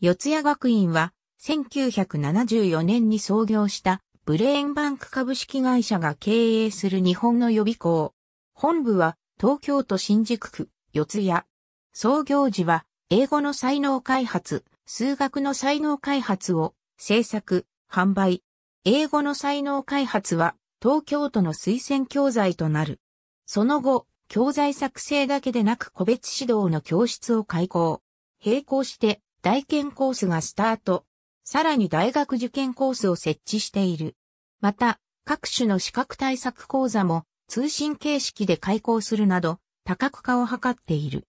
四谷学院は、1974年に創業したブレーンバンク株式会社が経営する日本の予備校。本部は東京都新宿区四谷。創業時は英語の才能開発、数学の才能開発を制作、販売。英語の才能開発は東京都の推薦教材となる。その後、教材作成だけでなく個別指導の教室を開講。並行して大験コースがスタート、さらに大学受験コースを設置している。また、各種の資格対策講座も通信形式で開講するなど、多角化を図っている。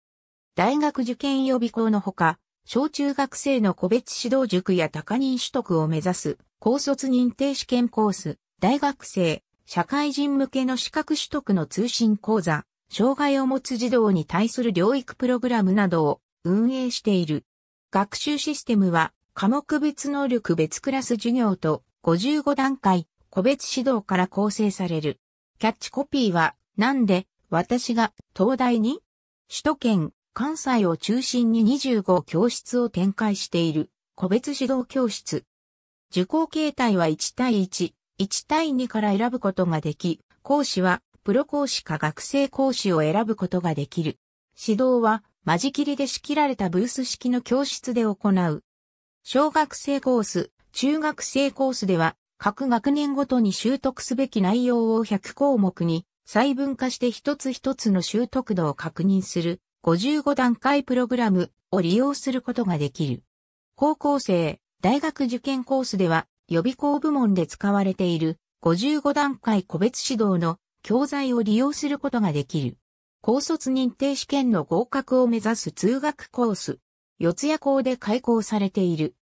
大学受験予備校のほか、小中学生の個別指導塾や高認取得を目指す、高卒認定試験コース、大学生、社会人向けの資格取得の通信講座、障害を持つ児童に対する療育プログラムなどを運営している。学習システムは、科目別能力別クラス授業と55段階、個別指導から構成される。キャッチコピーは、なんで、私が、東大に首都圏、関西を中心に25教室を展開している、個別指導教室。受講形態は1対1、1対2から選ぶことができ、講師は、プロ講師か学生講師を選ぶことができる。指導は、間仕切りで仕切られたブース式の教室で行う。小学生コース、中学生コースでは、各学年ごとに習得すべき内容を100項目に細分化して一つ一つの習得度を確認する55段階プログラムを利用することができる。高校生、大学受験コースでは予備校部門で使われている55段階個別指導の教材を利用することができる。高卒認定試験の合格を目指す通学コース、四谷校で開講されている。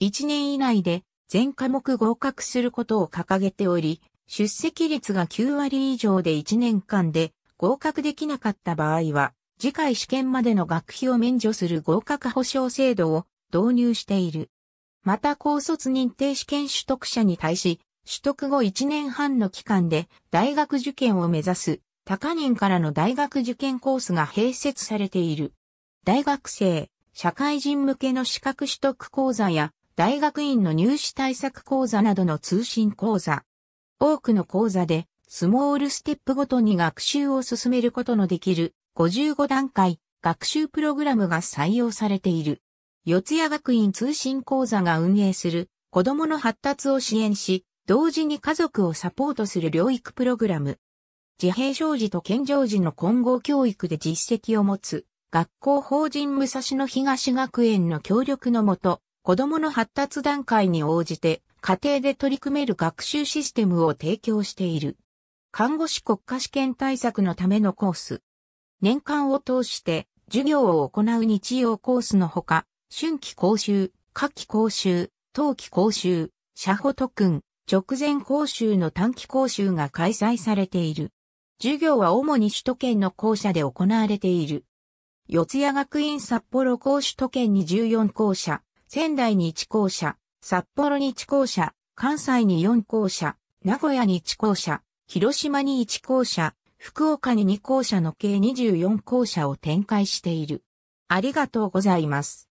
1年以内で全科目合格することを掲げており、出席率が9割以上で1年間で合格できなかった場合は、次回試験までの学費を免除する合格保障制度を導入している。また高卒認定試験取得者に対し、取得後1年半の期間で大学受験を目指す高人からの大学受験コースが併設されている。大学生、社会人向けの資格取得講座や、大学院の入試対策講座などの通信講座。多くの講座で、スモールステップごとに学習を進めることのできる55段階学習プログラムが採用されている。四谷学院通信講座が運営する子供の発達を支援し、同時に家族をサポートする療育プログラム。自閉症児と健常児の混合教育で実績を持つ、学校法人武蔵野東学園の協力のもと、子供の発達段階に応じて、家庭で取り組める学習システムを提供している。看護師国家試験対策のためのコース。年間を通して授業を行う日曜コースのほか、春季講習、夏季講習、冬季講習、社保特訓、直前講習の短期講習が開催されている。授業は主に首都圏の校舎で行われている。四谷学院札幌校首都圏に14校舎、仙台に1校舎、札幌に1校舎、関西に4校舎、名古屋に1校舎、広島に1校舎、福岡に2校舎の計24校舎を展開している。ありがとうございます。